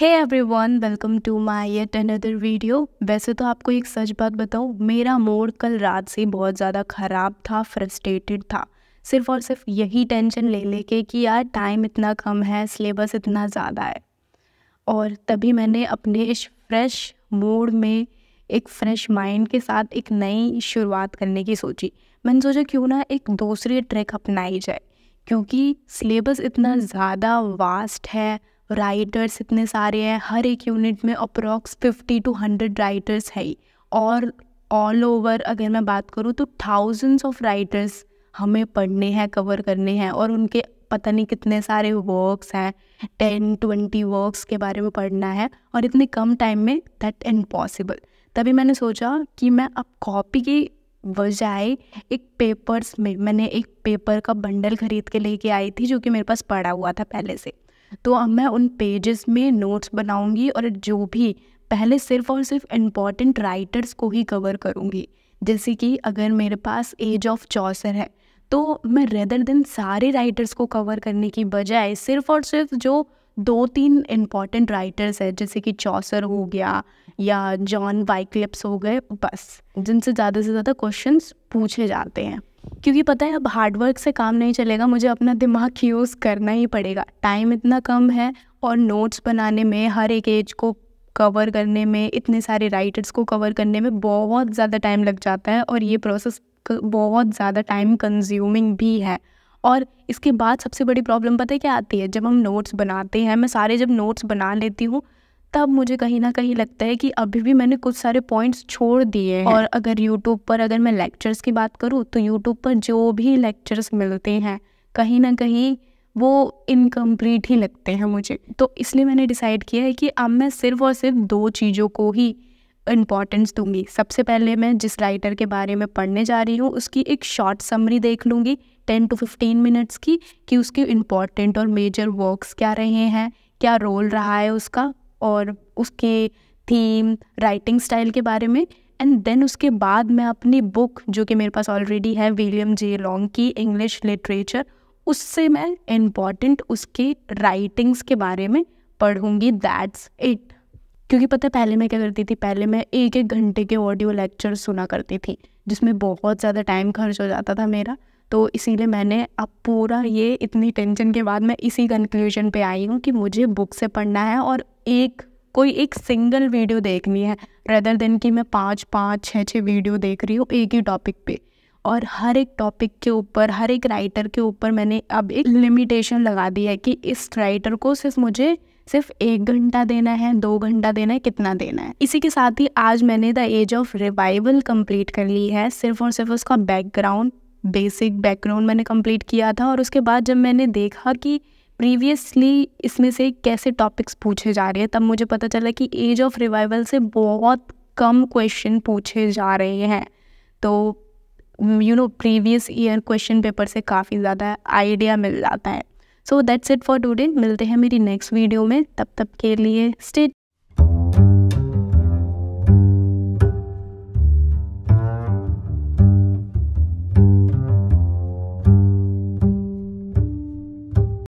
hey everyone welcome to my yet another video वैसे तो आपको एक सच बात बताऊँ मेरा मूड कल रात से बहुत ज़्यादा ख़राब था फ्रस्ट्रेटेड था सिर्फ और सिर्फ यही टेंशन ले लेके कि यार टाइम इतना कम है सिलेबस इतना ज़्यादा है और तभी मैंने अपने इस फ्रेश मूड में एक फ्रेश माइंड के साथ एक नई शुरुआत करने की सोची मैंने सोचा क्यों ना एक दूसरी ट्रैक अपनाई जाए क्योंकि सिलेबस इतना ज़्यादा वास्ट है राइटर्स इतने सारे हैं हर एक यूनिट में approx fifty to hundred writers है और ऑल ओवर अगर मैं बात करूँ तो थाउजेंड्स ऑफ राइटर्स हमें पढ़ने हैं कवर करने हैं और उनके पता नहीं कितने सारे वर्क्स हैं टेन ट्वेंटी वर्क्स के बारे में पढ़ना है और इतने कम टाइम में दैट इम्पॉसिबल तभी मैंने सोचा कि मैं अब कॉपी की बजाय एक पेपर्स में मैंने एक पेपर का बंडल खरीद के लेके आई थी जो कि मेरे पास पड़ा हुआ था पहले से तो अब मैं उन पेजेस में नोट्स बनाऊंगी और जो भी पहले सिर्फ और सिर्फ इम्पॉर्टेंट राइटर्स को ही कवर करूँगी जैसे कि अगर मेरे पास एज ऑफ चौसर है तो मैं रेदर देन सारे राइटर्स को कवर करने की बजाय सिर्फ और सिर्फ जो दो तीन इम्पॉर्टेंट राइटर्स है जैसे कि चौसर हो गया या जॉन वाइक्लिप्स हो गए बस जिनसे ज़्यादा से ज़्यादा क्वेश्चंस पूछे जाते हैं क्योंकि पता है अब हार्डवर्क से काम नहीं चलेगा मुझे अपना दिमाग यूज़ करना ही पड़ेगा टाइम इतना कम है और नोट्स बनाने में हर एक एज को कवर करने में इतने सारे राइटर्स को कवर करने में बहुत ज़्यादा टाइम लग जाता है और ये प्रोसेस बहुत ज़्यादा टाइम कंज्यूमिंग भी है और इसके बाद सबसे बड़ी प्रॉब्लम पता है क्या आती है जब हम नोट्स बनाते हैं मैं सारे जब नोट्स बना लेती हूँ तब मुझे कहीं ना कहीं लगता है कि अभी भी मैंने कुछ सारे पॉइंट्स छोड़ दिए हैं और अगर यूट्यूब पर अगर मैं लेक्चर्स की बात करूँ तो यूट्यूब पर जो भी लेक्चर्स मिलते हैं कहीं ना कहीं वो इनकम्प्लीट ही लगते हैं मुझे तो इसलिए मैंने डिसाइड किया है कि अब मैं सिर्फ और सिर्फ दो चीज़ों को ही इम्पॉर्टेंस दूंगी सबसे पहले मैं जिस राइटर के बारे में पढ़ने जा रही हूँ उसकी एक शॉर्ट समरी देख लूँगी टेन टू फिफ्टीन मिनट्स की कि उसके इम्पॉर्टेंट और मेजर वर्क्स क्या रहे हैं क्या रोल रहा है उसका और उसकी थीम राइटिंग स्टाइल के बारे में एंड देन उसके बाद मैं अपनी बुक जो कि मेरे पास ऑलरेडी है विलियम जे लॉन्ग की इंग्लिश लिटरेचर उससे मैं इम्पॉर्टेंट उसके राइटिंग्स के बारे में पढ़ूँगी दैट्स इट क्योंकि पता है पहले मैं क्या करती थी पहले मैं एक एक घंटे के ऑडियो लेक्चर सुना करती थी जिसमें बहुत ज़्यादा टाइम खर्च हो जाता था मेरा तो इसीलिए मैंने अब पूरा ये इतनी टेंशन के बाद मैं इसी कंक्लूजन पे आई हूँ कि मुझे बुक से पढ़ना है और एक कोई एक सिंगल वीडियो देखनी है रेदर देन कि मैं पाँच पाँच छः छः वीडियो देख रही हूँ एक ही टॉपिक पे और हर एक टॉपिक के ऊपर हर एक राइटर के ऊपर मैंने अब एक लिमिटेशन लगा दी है कि इस राइटर को सिर्फ मुझे सिर्फ एक घंटा देना है दो घंटा देना है कितना देना है इसी के साथ ही आज मैंने the age of revival complete कर ली है सिर्फ और सिर्फ उसका बैकग्राउंड बेसिक बैकग्राउंड मैंने कंप्लीट किया था और उसके बाद जब मैंने देखा कि प्रीवियसली इसमें से कैसे टॉपिक्स पूछे जा रहे हैं तब मुझे पता चला कि एज ऑफ रिवाइवल से बहुत कम क्वेश्चन पूछे जा रहे हैं तो you know previous year question paper से काफ़ी ज़्यादा आइडिया मिल जाता है so that's it for today मिलते हैं मेरी नेक्स्ट वीडियो में तब तक के लिए स्टेट